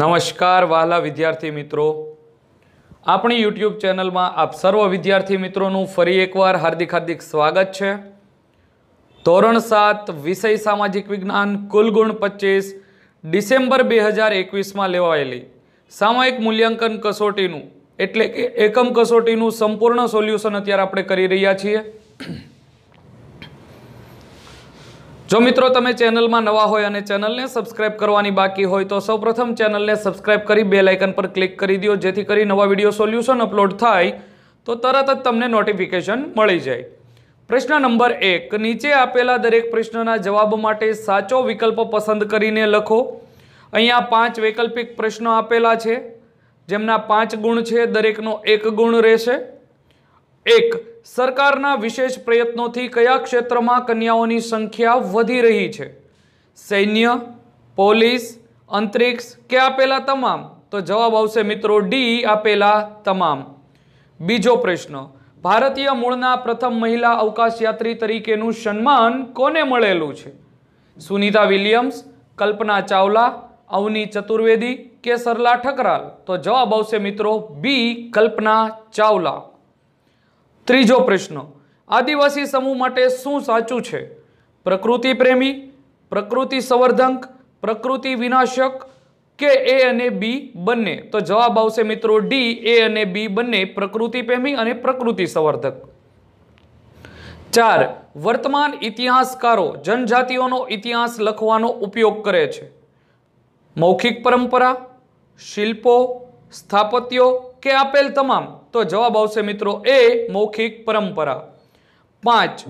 નમસ્કાર વાલા વિદ્યાર્થી મિત્રો આપણી યુટ્યુબ ચેનલમાં આપ સર્વ વિદ્યાર્થી મિત્રોનું ફરી એકવાર હાર્દિક હાર્દિક સ્વાગત છે ધોરણ સાત વિષય સામાજિક વિજ્ઞાન કુલગુણ પચીસ ડિસેમ્બર બે હજાર એકવીસમાં લેવાયેલી સામાયિક મૂલ્યાંકન કસોટીનું એટલે કે એકમ કસોટીનું સંપૂર્ણ સોલ્યુશન અત્યારે આપણે કરી રહ્યા છીએ જો મિત્રો તમે ચેનલમાં નવા હોય અને ચેનલને સબસ્ક્રાઇબ કરવાની બાકી હોય તો સૌપ્રથમ ચેનલને સબસ્ક્રાઇબ કરી બે લાઇકન પર ક્લિક કરી દો જેથી કરી નવા વિડીયો સોલ્યુશન અપલોડ થાય તો તરત જ તમને નોટિફિકેશન મળી જાય પ્રશ્ન નંબર એક નીચે આપેલા દરેક પ્રશ્નના જવાબ માટે સાચો વિકલ્પ પસંદ કરીને લખો અહીંયા પાંચ વૈકલ્પિક પ્રશ્નો આપેલા છે જેમના પાંચ ગુણ છે દરેકનો એક ગુણ રહેશે એક સરકારના વિશેષ પ્રયત્નોથી કયા ક્ષેત્રમાં કન્યાઓની સંખ્યા વધી રહી છે સૈન્ય પોલીસ અંતરિક્ષ કે આપેલા તમામ તો જવાબ આવશે મિત્રો ડી આપેલા તમામ બીજો પ્રશ્ન ભારતીય મૂળના પ્રથમ મહિલા અવકાશયાત્રી તરીકેનું સન્માન કોને મળેલું છે સુનિતા વિલિયમ્સ કલ્પના ચાવલા અવની ચતુર્વેદી કે સરલા ઠકરાલ તો જવાબ આવશે મિત્રો બી કલ્પના ચાવલા ત્રીજો પ્રશ્ન આદિવાસી સમૂહ માટે શું સાચું છે પ્રકૃતિ પ્રેમી પ્રકૃતિ સંવર્ધક પ્રકૃતિ વિનાશક કે એ અને બી બંને તો જવાબ આવશે મિત્રો ડી એ અને બી બંને પ્રકૃતિ પ્રેમી અને પ્રકૃતિ સંવર્ધક ચાર વર્તમાન ઇતિહાસકારો જનજાતિઓનો ઇતિહાસ લખવાનો ઉપયોગ કરે છે મૌખિક પરંપરા શિલ્પો સ્થાપત્યો के आपेल तमाम तो जवाब આવશે મિત્રો એ મૌખિક પરંપરા પાંચ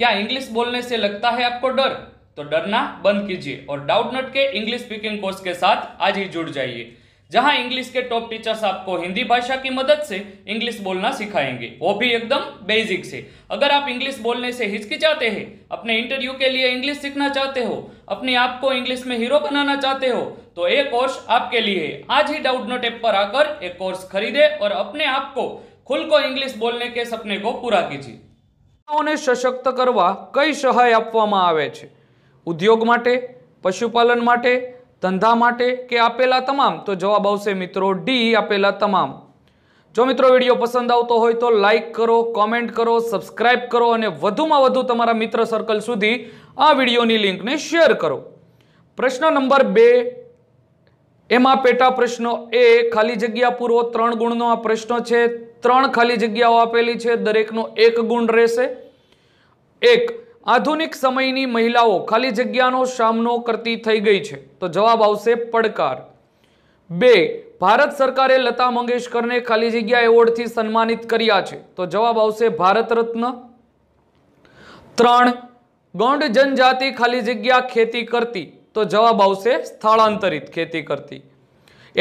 क्या इंग्लिश बोलने से लगता है आपको डर तो डरना बंद कीजिए और डाउट नट के इंग्लिश स्पीकिंग कोर्स के साथ आज ही जुड़ जाइए जहां इंग्लिश के टॉप टीचर्स आपको हिंदी भाषा की मदद से इंग्लिश बोलना सिखाएंगे वो भी एकदम बेसिक से अगर आप इंग्लिश बोलने से हिचकिचाते हैं अपने इंटरव्यू के लिए इंग्लिश सीखना चाहते हो अपने आप को इंग्लिश में हीरो बनाना चाहते हो तो ये कोर्स आपके लिए है आज ही डाउट नोट एप पर आकर एक कोर्स खरीदे और अपने आप को खुल को इंग्लिश बोलने के सपने को पूरा कीजिए મહિલાઓને સશક્ત કરવા કઈ સહાય આપવામાં આવે છે ઉદ્યોગ ધંધા માટે કે આપેલા તમામ તો જવાબ આવશે મિત્રો ડી આપેલા તમામ જો મિત્રો વિડીયો પસંદ આવતો હોય તો લાઇક કરો કોમેન્ટ કરો સબસ્ક્રાઇબ કરો અને વધુમાં વધુ તમારા મિત્ર સર્કલ સુધી આ વિડીયોની લિંકને શેર કરો પ્રશ્ન નંબર બે એમાં પેટા પ્રશ્નો એ ખાલી જગ્યા પૂરો ત્રણ ગુણનો આ પ્રશ્ન છે ત્રણ ખાલી જગ્યાઓ આપેલી છે દરેકનો એક ગુણ રહેશે એક આધુનિક સમયની મહિલાઓ ખાલી જગ્યાનો સામનો કરતી થઈ ગઈ છે તો જવાબ આવશે પડકાર બે ભારત સરકારે લતા મંગેશકરને ખાલી જગ્યા એવોર્ડથી સન્માનિત કર્યા છે તો જવાબ આવશે ભારત રત્ન ત્રણ ગોંડ જનજાતિ ખાલી જગ્યા ખેતી કરતી તો જવાબ આવશે સ્થળાંતરિત ખેતી કરતી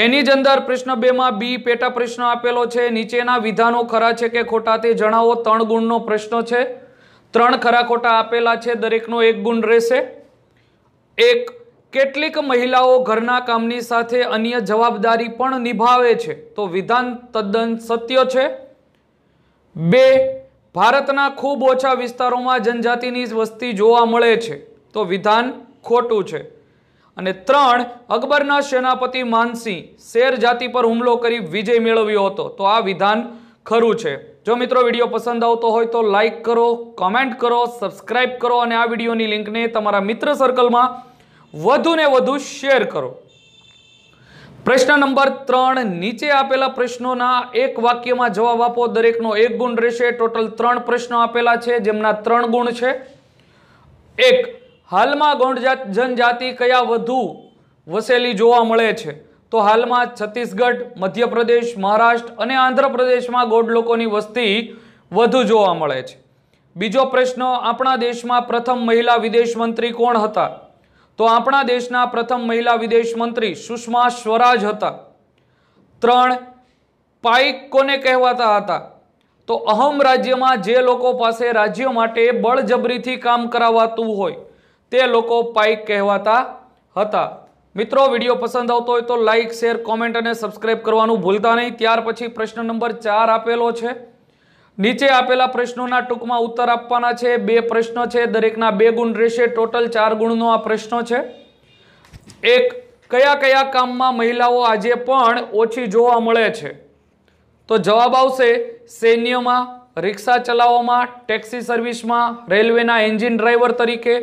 એની જ અંદર પ્રશ્ન બેમાં બી પેટા પ્રશ્ન આપેલો છે નીચેના વિધાનો ખરા છે કે ખોટા તે જણાવો ત્રણ ગુણનો પ્રશ્ન છે ત્રણ ખરા ખોટા આપેલા છે દરેકનો એક ગુણ રહેશે એક કેટલીક મહિલાઓ ઘરના કામની સાથે અન્ય જવાબદારી પણ નિભાવે છે તો વિધાન તદ્દન સત્ય છે બે ભારતના ખૂબ ઓછા વિસ્તારોમાં જનજાતિની વસ્તી જોવા મળે છે તો વિધાન ખોટું છે અને ત્રણ અકબરના સેનાપતિ માનસિંહ શેર જાતિ પર હુમલો કરી વિજય મેળવ્યો હતો તો આ વિધાન ખરું છે જો મિત્રો વિડીયો પસંદ આવતો હોય તો લાઈક કરો કોમેન્ટ કરો સબસ્ક્રાઇબ કરો અને આ વિડીયોની લિંકને તમારા મિત્ર સર્કલમાં વધુને વધુ શેર કરો પ્રશ્ન નંબર ત્રણ નીચે આપેલા પ્રશ્નોના એક વાક્યમાં જવાબ આપો દરેકનો એક ગુણ રહેશે ટોટલ ત્રણ પ્રશ્નો આપેલા છે જેમના ત્રણ ગુણ છે એક હાલમાં ગૌણ જનજાતિ કયા વધુ વસેલી જોવા મળે છે તો હાલમાં છત્તીસગઢ મધ્યપ્રદેશ મહારાષ્ટ્ર અને આંધ્રપ્રદેશમાં ગોડ લોકોની વસ્તી વધુ જોવા મળે છે બીજો પ્રશ્ન આપણા દેશમાં પ્રથમ મહિલા વિદેશ મંત્રી કોણ હતા તો આપણા દેશના પ્રથમ મહિલા વિદેશ મંત્રી સુષ્મા સ્વરાજ હતા ત્રણ પાઇક કોને કહેવાતા હતા તો અહમ રાજ્યમાં જે લોકો પાસે રાજ્ય માટે બળજબરીથી કામ કરાવાતું હોય તે લોકો પાઇક કહેવાતા હતા મિત્રો વિડીયો પસંદ આવતો હોય તો લાઇક શેર કોમેન્ટ અને સબસ્ક્રાઈબ કરવાનું ભૂલતા નહીં ત્યાર પછી પ્રશ્ન નંબર ચાર આપેલો છે નીચે આપેલા પ્રશ્નોના ટૂંકમાં ઉત્તર આપવાના છે બે પ્રશ્નો છે દરેકના બે ગુણ રહેશે ટોટલ ચાર ગુણનો આ પ્રશ્ન છે એક કયા કયા કામમાં મહિલાઓ આજે પણ ઓછી જોવા મળે છે તો જવાબ આવશે સૈન્યમાં રિક્ષા ચલાવવામાં ટેક્સી સર્વિસમાં રેલવેના એન્જિન ડ્રાઈવર તરીકે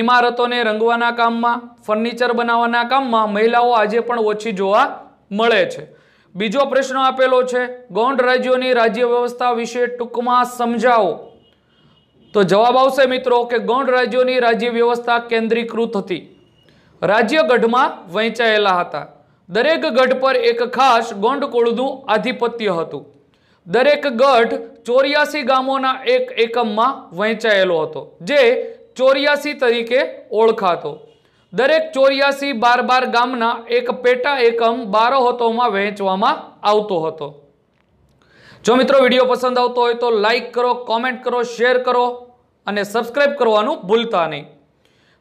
ઇમારતોને રંગવાના કામમાં ફર્નિચર બનાવવાના કામમાં મહિલાઓ આજે પણ ઓછી જોવા મળે છે બીજો પ્રશ્ન આપેલો છે ગૌંડ રાજ્યોની રાજ્ય વ્યવસ્થા વિશે ટૂંકમાં સમજાવો તો જવાબ આવશે મિત્રો કે ગૌંડ રાજ્યોની રાજ્ય વ્યવસ્થા કેન્દ્રીકૃત હતી રાજ્ય ગઢમાં વહેંચાયેલા હતા દરેક ગઢ પર એક ખાસ ગોંડ કુળનું આધિપત્ય હતું દરેક ગઢ ચોર્યાસી ગામોના એક એકમમાં વહેંચાયેલો હતો જે ચોર્યાસી તરીકે ઓળખાતો દરેક ચોર્યાસી બાર બાર ગામના એક પેટા એકમ બારોહતોમાં વહેંચવામાં આવતો હતો જો મિત્રો વિડીયો પસંદ આવતો હોય તો લાઈક કરો કોમેન્ટ કરો શેર કરો અને સબસ્ક્રાઈબ કરવાનું ભૂલતા નહીં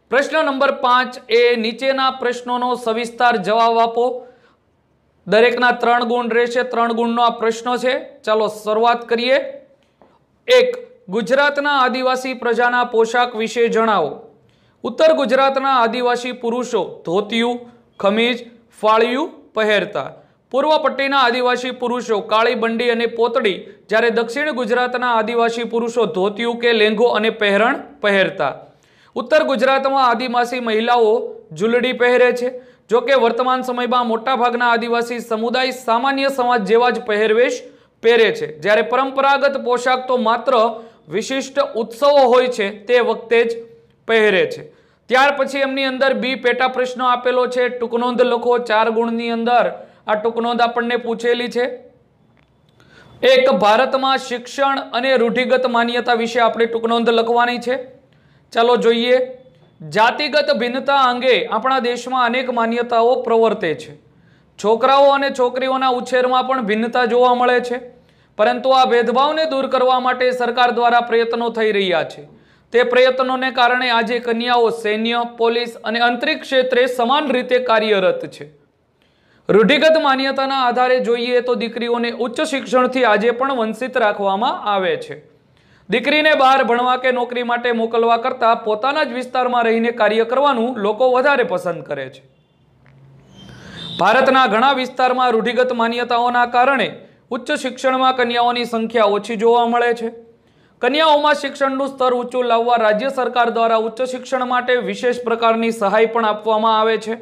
પ્રશ્ન નંબર પાંચ એ નીચેના પ્રશ્નોનો સવિસ્તાર જવાબ આપો દરેકના ત્રણ ગુણ રહેશે ત્રણ ગુણનો આ પ્રશ્ન છે ચાલો શરૂઆત કરીએ એક ગુજરાતના આદિવાસી પ્રજાના પોશાક વિશે જણાવો ઉત્તર ગુજરાતના આદિવાસી પુરુષો ધોતિયું ખમીજ ફાળિયું પહેરતા પૂર્વ પટ્ટીના આદિવાસી પુરુષો કાળી બંડી અને પોતડી જ્યારે દક્ષિણ ગુજરાતના આદિવાસી પુરુષો ધોતિયું કે લેંઘો અને પહેરણ પહેરતા ઉત્તર ગુજરાતમાં આદિવાસી મહિલાઓ જુલડી પહેરે છે જો કે વર્તમાન સમયમાં મોટાભાગના આદિવાસી સમુદાય સામાન્ય સમાજ જેવા જ પહેરવેશ પહેરે છે જ્યારે પરંપરાગત પોશાક તો માત્ર વિશિષ્ટ ઉત્સવો હોય છે તે વખતે જ પહેરે છે ત્યાર પછી એમની અંદર બી પેટા પ્રશ્નો આપેલો છે ટૂંકનોંધ લખો ચાર ગુણની અંદર આ ટૂંકનોંધ આપણને પૂછેલી છે એક ભારતમાં શિક્ષણ અને રૂઢિગત માન્યતા વિશે આપણે ટૂંકનોંધ લખવાની છે ચાલો જોઈએ જાતિગત ભિન્નતા અંગે આપણા દેશમાં અનેક માન્યતાઓ પ્રવર્તે છે છોકરાઓ અને છોકરીઓના ઉછેરમાં પણ ભિન્નતા જોવા મળે છે પરંતુ આ ભેદભાવને દૂર કરવા માટે સરકાર દ્વારા પ્રયત્નો થઈ રહ્યા છે તે પ્રયત્નોને કારણે આજે કન્યાઓ સૈન્ય પોલીસ અને અંતરિક્ષ ક્ષેત્રે સમાન રીતે કાર્યરત છે રૂઢિગત માન્યતાના આધારે જોઈએ તો દીકરીઓને ઉચ્ચ શિક્ષણથી આજે પણ વંચિત રાખવામાં આવે છે દીકરીને બહાર ભણવા કે નોકરી માટે મોકલવા કરતાં પોતાના જ વિસ્તારમાં રહીને કાર્ય કરવાનું લોકો વધારે પસંદ કરે છે ભારતના ઘણા વિસ્તારમાં રૂઢિગત માન્યતાઓના કારણે ઉચ્ચ શિક્ષણમાં કન્યાઓની સંખ્યા ઓછી જોવા મળે છે કન્યાઓમાં શિક્ષણનું સ્તર ઊંચું લાવવા રાજ્ય સરકાર દ્વારા ઉચ્ચ શિક્ષણ માટે વિશેષ પ્રકારની સહાય પણ આપવામાં આવે છે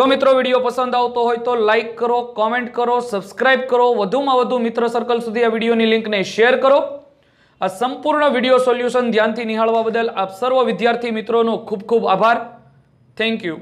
જો મિત્રો વિડીયો પસંદ આવતો હોય તો લાઇક કરો કોમેન્ટ કરો સબસ્ક્રાઇબ કરો વધુમાં વધુ મિત્ર સર્કલ સુધી આ વિડીયોની લિંકને શેર કરો આ સંપૂર્ણ વિડીયો સોલ્યુશન ધ્યાનથી નિહાળવા બદલ આપ સર્વ વિદ્યાર્થી મિત્રોનો ખૂબ ખૂબ આભાર થેન્ક યુ